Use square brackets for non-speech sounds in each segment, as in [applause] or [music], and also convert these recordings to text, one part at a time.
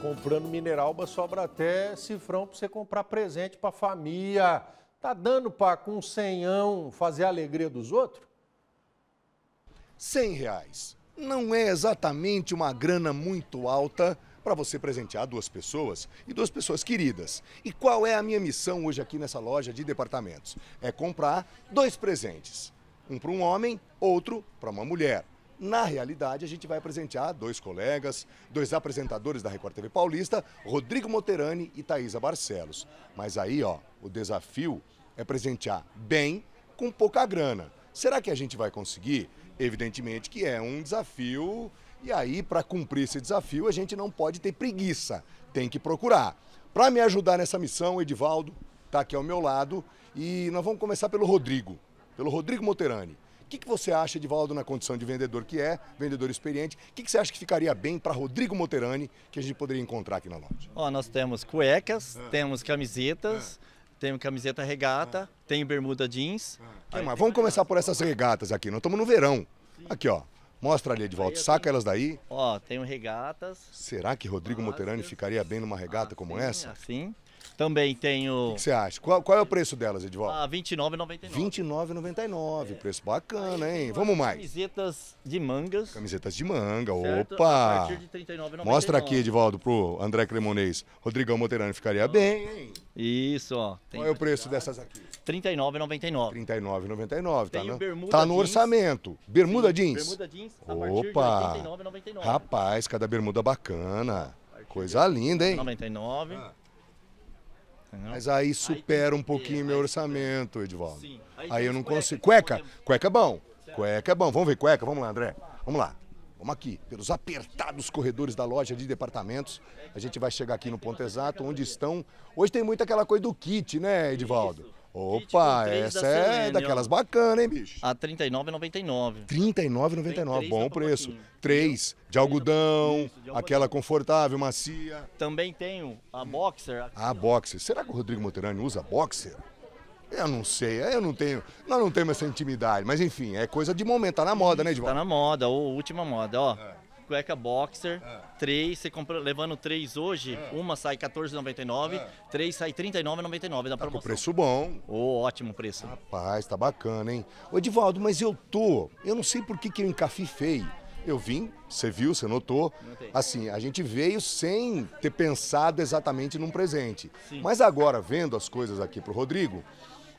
comprando mineral, mas sobra até cifrão para você comprar presente para a família. Tá dando para com senhão fazer a alegria dos outros? Cem reais não é exatamente uma grana muito alta para você presentear duas pessoas e duas pessoas queridas. E qual é a minha missão hoje aqui nessa loja de departamentos? É comprar dois presentes, um para um homem, outro para uma mulher. Na realidade, a gente vai presentear dois colegas, dois apresentadores da Record TV Paulista, Rodrigo Moterani e Thaisa Barcelos. Mas aí, ó, o desafio é presentear bem com pouca grana. Será que a gente vai conseguir? Evidentemente que é um desafio. E aí, para cumprir esse desafio, a gente não pode ter preguiça, tem que procurar. Para me ajudar nessa missão, Edivaldo está aqui ao meu lado e nós vamos começar pelo Rodrigo, pelo Rodrigo Moterani que, que você acha, Valdo na condição de vendedor que é, vendedor experiente, o que, que você acha que ficaria bem para Rodrigo Moterani, que a gente poderia encontrar aqui na loja? Ó, nós temos cuecas, ah. temos camisetas, ah. Tem camiseta regata, ah. tem bermuda jeans. Aí, ah. Vamos começar por essas regatas aqui. Nós estamos no verão. Sim. Aqui, ó. Mostra ali, Edvaldo. Saca tenho... Assim, elas daí. Ó, tenho regatas. Será que Rodrigo Moterani ficaria bem numa regata ah, como essa? Sim. Também tenho. O que você acha? Qual, qual é o preço delas, Edvaldo? Ah, R$29,99. R$29,99. É. Preço bacana, hein? Vamos mais. Camisetas de mangas. Camisetas de manga, certo? opa! A partir de R$39,99. Mostra aqui, Edvaldo, pro André Cremonês. Rodrigão Moterano ficaria ah. bem, hein? Isso, ó. Qual é o preço cara. dessas aqui? R$39,99. R$39,99. Tá, né? tá, no, tá no orçamento. Bermuda Sim, jeans? Bermuda jeans opa. R$89,99. Rapaz, cada bermuda bacana. Coisa linda, hein? 99. Ah. Entendeu? Mas aí supera um pouquinho meu orçamento, Edvaldo. Sim. Aí, eu não consigo. Cueca, cueca é bom. Cueca é bom. Vamos ver cueca? Vamos lá, André. Vamos lá. Vamos aqui, pelos apertados corredores da loja de departamentos. A gente vai chegar aqui no ponto exato, onde estão. Hoje tem muito aquela coisa do kit, né, Edvaldo? Opa, tipo, essa é, daquelas bacanas, hein, bicho? A R$ 39,99. 39,99, bom preço. Três, de algodão, isso, de aquela confortável, macia. Também tenho a boxer. Aqui, a ó. boxer. Será que o Rodrigo Moterani usa boxer? Eu não sei, eu não tenho, nós não temos essa intimidade, mas enfim, é coisa de momento, tá na moda, né, Edvaldo? Tá na moda, ou última moda, ó. É cueca boxer, ah. três, você compra, levando três hoje, ah. uma sai R$14,99, ah. três sai R$39,99 na tá promoção. com preço bom. Oh, ótimo preço. Rapaz, tá bacana, hein? Ô, Edivaldo, mas eu tô, eu não sei por que que eu encafifei. Eu vim, você viu, você notou. Notei. Assim, a gente veio sem ter pensado exatamente num presente. Sim. Mas agora, vendo as coisas aqui pro Rodrigo,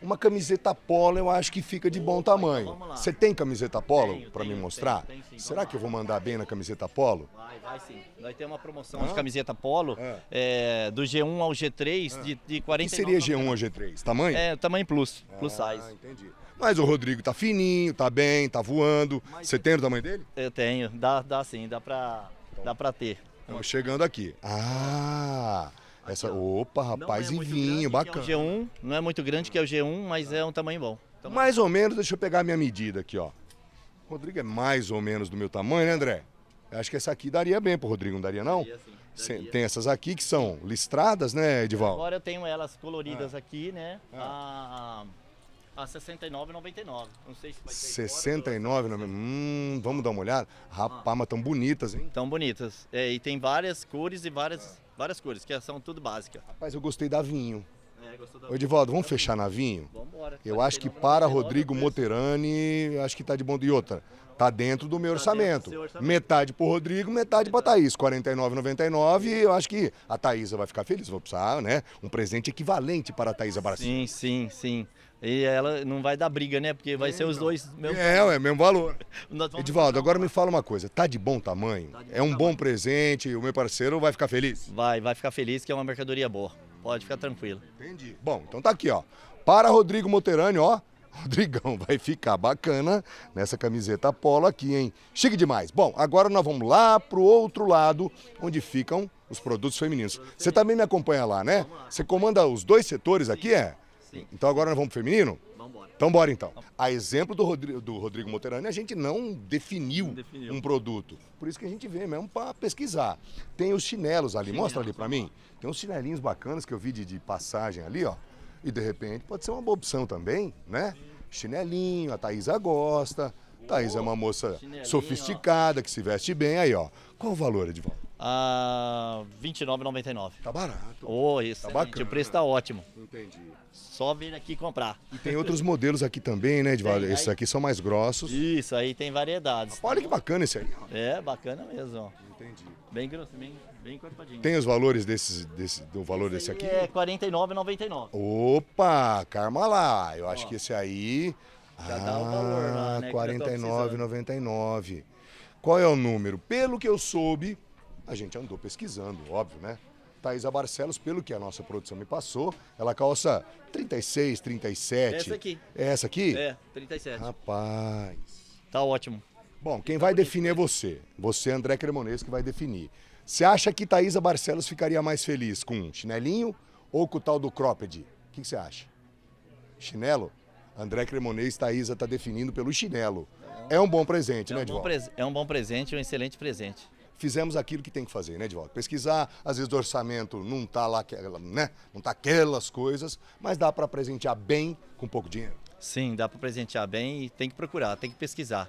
uma camiseta polo eu acho que fica de bom tamanho. Então Você tem camiseta polo para me mostrar? Tenho, tenho, sim, Será que eu vou mandar bem na camiseta polo? Vai, vai sim. Vai ter uma promoção ah? de camiseta polo ah. é, do G1 ao G3 ah. de, de 40 seria G1 ao G3? Tamanho? É, tamanho plus, ah, plus size. entendi. Mas o Rodrigo tá fininho, tá bem, tá voando. Mas Você tem o tamanho dele? Eu tenho, dá, dá sim, dá para então, dá ter. Estamos chegando aqui. Ah! Essa, opa, é rapaz, é e vinho, bacana. É um G1, não é muito grande que é o G1, mas é um tamanho bom. Tamanho. Mais ou menos, deixa eu pegar a minha medida aqui, ó. O Rodrigo é mais ou menos do meu tamanho, né, André? Eu acho que essa aqui daria bem pro Rodrigo, não daria não? Daria, sim, daria. Tem essas aqui que são listradas, né, Edivaldo? Agora eu tenho elas coloridas ah. aqui, né? Ah. A a 69,99. Não sei se vai ser 69, hum, vamos dar uma olhada. Rapaz, ah. mas tão bonitas, hein? Tão bonitas. É, e tem várias cores e várias ah várias cores, que são tudo básica. Rapaz, eu gostei da vinho. É, Ô, Edivaldo, vamos fechar navinho? Eu tá acho que para Rodrigo é Moterani, acho que tá de bom. E outra, tá dentro do meu tá orçamento. Metade pro Rodrigo, metade pra Thaís. R$ 49,99. Eu acho que a Thaísa vai ficar feliz. Vou precisar, né? Um presente equivalente para a Thaísa Barcinha. Sim, sim, sim. E ela não vai dar briga, né? Porque vai é, ser os não. dois mesmo. É, é mesmo valor. [laughs] Edivaldo, agora me fala uma coisa. Tá de bom tamanho? Tá de é bom é um tamanho. bom presente, o meu parceiro vai ficar feliz? Vai, vai ficar feliz que é uma mercadoria boa. Pode ficar tranquilo. Entendi. Bom, então tá aqui, ó. Para Rodrigo Moterani, ó. [laughs] Rodrigão vai ficar bacana nessa camiseta polo aqui, hein? Chique demais. Bom, agora nós vamos lá pro outro lado, onde ficam os produtos femininos. Você também me acompanha lá, né? Você comanda os dois setores aqui, é? Então agora nós vamos pro feminino? Então bora então. A exemplo do Rodrigo, do Rodrigo Moterani, a gente não definiu, não definiu, um produto. Por isso que a gente vem mesmo para pesquisar. Tem os chinelos ali, mostra ali para tá mim. Tem uns chinelinhos bacanas que eu vi de, de, passagem ali, ó. E de repente pode ser uma boa opção também, né? Chinelinho, a Thaisa gosta. Thaisa é uma moça sofisticada, ó. que se veste bem. Aí, ó. Qual o valor, Edivaldo? a 29,99. Tá barato. Oh, isso. Tá bacana. O preço tá ótimo. Entendi. Só vir aqui comprar. E tem outros modelos aqui também, né, Edvaldo? Esses aqui são mais grossos. Isso, aí tem variedades. Ah, olha que bacana esse aí. É, bacana mesmo. Entendi. Bem grosso, bem, bem cortadinho. Tem os valores desses, desse, do valor esse desse aqui? É R$ 49,99. Opa, calma lá. Eu acho Ó, que esse aí... Já ah, dá o valor lá, ah, né? 49,99. Qual é o número? Pelo que eu soube, a gente andou pesquisando, óbvio, né? Thaisa Barcelos, pelo que a nossa produção me passou, ela calça 36, 37. Essa aqui. É essa aqui? É, 37. Rapaz. Tá ótimo. Bom, quem tá vai bonito. definir é você. Você, André Cremonês, que vai definir. Você acha que Thaisa Barcelos ficaria mais feliz com um chinelinho ou com o tal do cropped? O que você acha? Chinelo? André Cremonês, Thaisa está definindo pelo chinelo. É um bom presente, é né, um É um bom presente, um excelente presente fizemos aquilo que tem que fazer, né, Edvaldo? Pesquisar, às vezes o orçamento não está lá, né? Não está aquelas coisas, mas dá para presentear bem com pouco dinheiro. Sim, dá para presentear bem e tem que procurar, tem que pesquisar.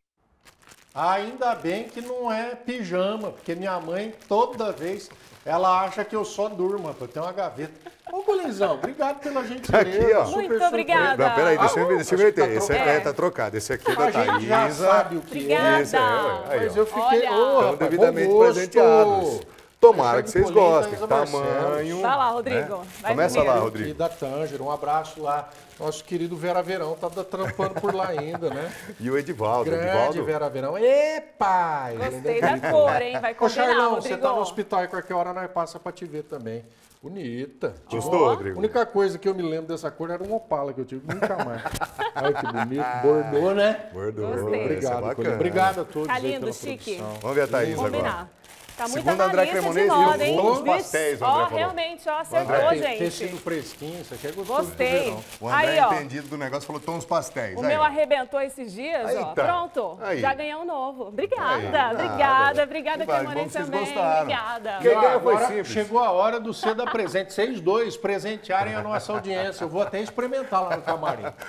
Ainda bem que não é pijama, porque minha mãe toda vez ela acha que eu só durmo, rapaz. Eu tenho uma gaveta. Ô, Golinzão, obrigado pela gentileza. Tá aqui, ó. Super Muito obrigada. Não, peraí, deixa eu ver. Tá esse é, aqui é, tá trocado. Esse aqui é da Thaisa. A gente já sabe o que obrigada. é. Obrigada. É, Mas eu fiquei... Olha. Oh, rapaz, devidamente presenteados. Tomara que vocês gostem. Tamanho. Vai lá, Rodrigo. Né? Começa primeiro. lá, Rodrigo. E da Tanger, um abraço lá. Nosso querido Vera Verão tá trampando por lá ainda, né? e o Edivaldo. Grande Edivaldo. Vera Verão. Epa! Gostei da cor, hein? Vai combinar, Ô, Charlão, Rodrigo. você tá no hospital e qualquer hora nós passa pra te ver também. Bonita. Gostou, Rodrigo? A única coisa que eu me lembro dessa cor era um opala que eu tive, nunca mais. Olha que bonito. Bordou, né? Bordou. Obrigado, é Obrigado a todos. Tá lindo, chique. Produção. Vamos ver a Thaís Vamos agora. Combinar. Tá muito Segundo André Cremonese, moda, hein? Todos pastéis, André Ó, falou. realmente, ó, acertou, André, gente. Tecido fresquinho, isso aqui é gostoso. Gostei. O André, aí, entendido do negócio, falou os pastéis. O aí. meu arrebentou esses dias, aí, ó. Tá. Pronto, aí. já ganhei um novo. Obrigada, obrigada, obrigada, obrigada Cremonese também. Gostaram. Obrigada. Quem foi Chegou a hora do Ceda Presente. Vocês dois presentearem a nossa audiência. Eu vou até experimentar lá no camarim. [laughs]